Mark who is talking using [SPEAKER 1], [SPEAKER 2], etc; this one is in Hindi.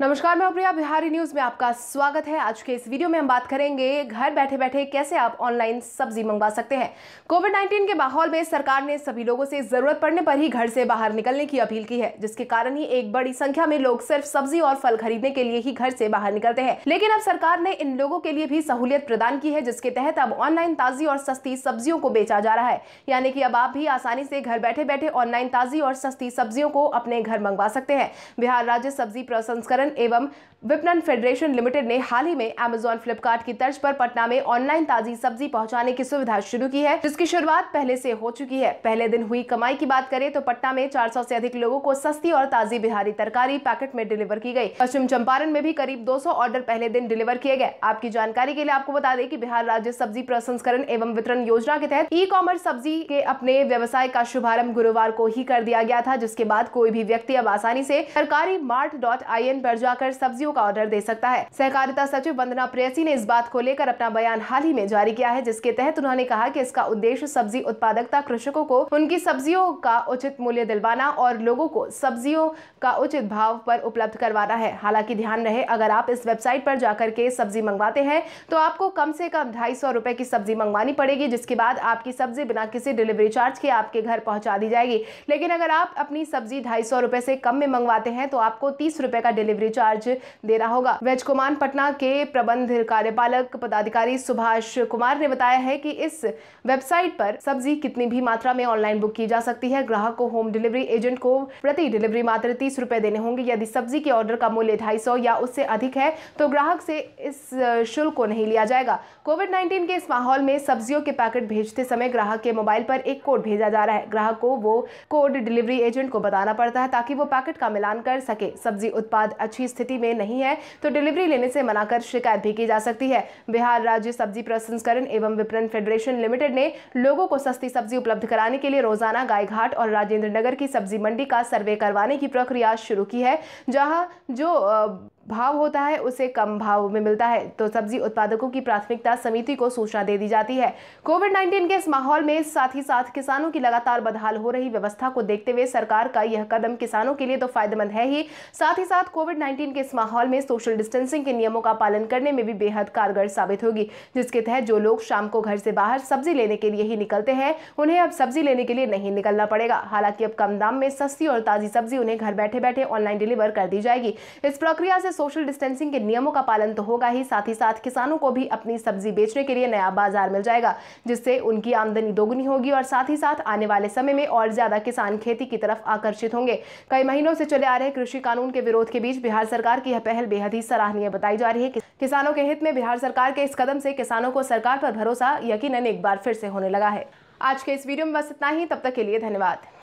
[SPEAKER 1] नमस्कार मैं प्रिया बिहारी न्यूज में आपका स्वागत है आज के इस वीडियो में हम बात करेंगे घर बैठे बैठे कैसे आप ऑनलाइन सब्जी मंगवा सकते हैं कोविड 19 के माहौल में सरकार ने सभी लोगों से जरूरत पड़ने पर ही घर से बाहर निकलने की अपील की है जिसके कारण ही एक बड़ी संख्या में लोग सिर्फ सब्जी और फल खरीदने के लिए ही घर से बाहर निकलते हैं लेकिन अब सरकार ने इन लोगों के लिए भी सहूलियत प्रदान की है जिसके तहत अब ऑनलाइन ताजी और सस्ती सब्जियों को बेचा जा रहा है यानी की अब आप भी आसानी से घर बैठे बैठे ऑनलाइन ताजी और सस्ती सब्जियों को अपने घर मंगवा सकते हैं बिहार राज्य सब्जी प्रसंस्करण विपणन एवं विपणन फेडरेशन लिमिटेड ने हाल ही में अमेजोन फ्लिपकार्ट की तर्ज पर पटना में ऑनलाइन ताजी सब्जी पहुंचाने की सुविधा शुरू की है जिसकी शुरुआत पहले से हो चुकी है पहले दिन हुई कमाई की बात करें तो पटना में 400 से अधिक लोगों को सस्ती और ताजी बिहारी तरकारी पैकेट में डिलीवर की गई पश्चिम चंपारण में भी करीब दो ऑर्डर पहले दिन डिलीवर किए गए आपकी जानकारी के लिए आपको बता दें की बिहार राज्य सब्जी प्रसंस्करण एवं वितरण योजना के तहत ई कॉमर्स सब्जी के अपने व्यवसाय का शुभारम्भ गुरुवार को ही कर दिया गया था जिसके बाद कोई भी व्यक्ति अब आसानी ऐसी सरकारी मार्ट डॉट आई एन जाकर सब्जियों का ऑर्डर दे सकता है सहकारिता सचिव वंदना प्रेसी ने इस बात को लेकर अपना बयान हाल ही में जारी किया है जिसके तहत उन्होंने कहा की इसका उद्देश्य सब्जी उत्पादकता कृषकों को उनकी सब्जियों का उचित मूल्य दिलवाना और लोगों को सब्जियों का उचित भाव पर उपलब्ध करवाना है हालांकि ध्यान रहे अगर आप इस वेबसाइट पर जाकर के सब्जी मंगवाते हैं तो आपको कम से कम ढाई सौ रुपए की सब्जी मंगवानी पड़ेगी जिसके बाद आपकी सब्जी बिना किसी डिलीवरी चार्ज के आपके घर पहुंचा दी जाएगी लेकिन अगर आप अपनी सब्जी ढाई सौ रुपए से कम में मंगवाते हैं तो आपको तीस रुपए का डिलीवरी चार्ज देना होगा वेज कुमान पटना के प्रबंध कार्यपालक पदाधिकारी सुभाष कुमार ने बताया है कि इस वेबसाइट पर सब्जी कितनी भी मात्रा में ऑनलाइन बुक की जा सकती है ग्राहक को होम डिलीवरी एजेंट को प्रति डिलीवरी मात्र तीस रुपए देने होंगे यदि सब्जी के ऑर्डर का मूल्य ढाई सौ या उससे अधिक है तो ग्राहक से इस शुल्क को नहीं लिया जाएगा कोविड नाइन्टीन के इस माहौल में सब्जियों के पैकेट भेजते समय ग्राहक के मोबाइल पर एक कोड भेजा जा रहा है ग्राहक को वो कोड डिलीवरी एजेंट को बताना पड़ता है ताकि वो पैकेट का मिलान कर सके सब्जी उत्पाद अच्छे अच्छी स्थिति में नहीं है तो डिलीवरी लेने से मना कर शिकायत भी की जा सकती है बिहार राज्य सब्जी प्रसंस्करण एवं विपणन फेडरेशन लिमिटेड ने लोगों को सस्ती सब्जी उपलब्ध कराने के लिए रोजाना गायघाट और राजेंद्र नगर की सब्जी मंडी का सर्वे करवाने की प्रक्रिया शुरू की है जहां जो भाव होता है उसे कम भाव में मिलता है तो सब्जी उत्पादकों की प्राथमिकता समिति को सूचना दे दी जाती है कोविड 19 के इस माहौल में साथ ही साथ किसानों की लगातार बदहाल हो रही व्यवस्था को देखते हुए सरकार का यह कदम किसानों के लिए तो फायदेमंद है ही साथ ही साथ कोविड नाइन्टीन के इस माहौल में सोशल डिस्टेंसिंग के नियमों का पालन करने में भी बेहद कारगर साबित होगी जिसके तहत जो लोग शाम को घर से बाहर सब्जी लेने के लिए ही निकलते हैं उन्हें अब सब्जी लेने के लिए नहीं निकलना पड़ेगा हालांकि अब कम दाम में सस्ती और ताज़ी सब्जी उन्हें घर बैठे बैठे ऑनलाइन डिलीवर कर दी जाएगी इस प्रक्रिया से सोशल डिस्टेंसिंग के नियमों का पालन तो होगा ही साथ ही साथ किसानों को भी अपनी सब्जी बेचने के लिए नया बाजार मिल जाएगा जिससे उनकी आमदनी दोगुनी होगी और साथ ही साथ आने वाले समय में और ज्यादा किसान खेती की तरफ आकर्षित होंगे कई महीनों से चले आ रहे कृषि कानून के विरोध के बीच बिहार सरकार की यह पहल बेहद ही सराहनीय बताई जा रही है किसानों के हित में बिहार सरकार के इस कदम से किसानों को सरकार पर भरोसा यकीन एक बार फिर से होने लगा है आज के इस वीडियो में बस इतना ही तब तक के लिए धन्यवाद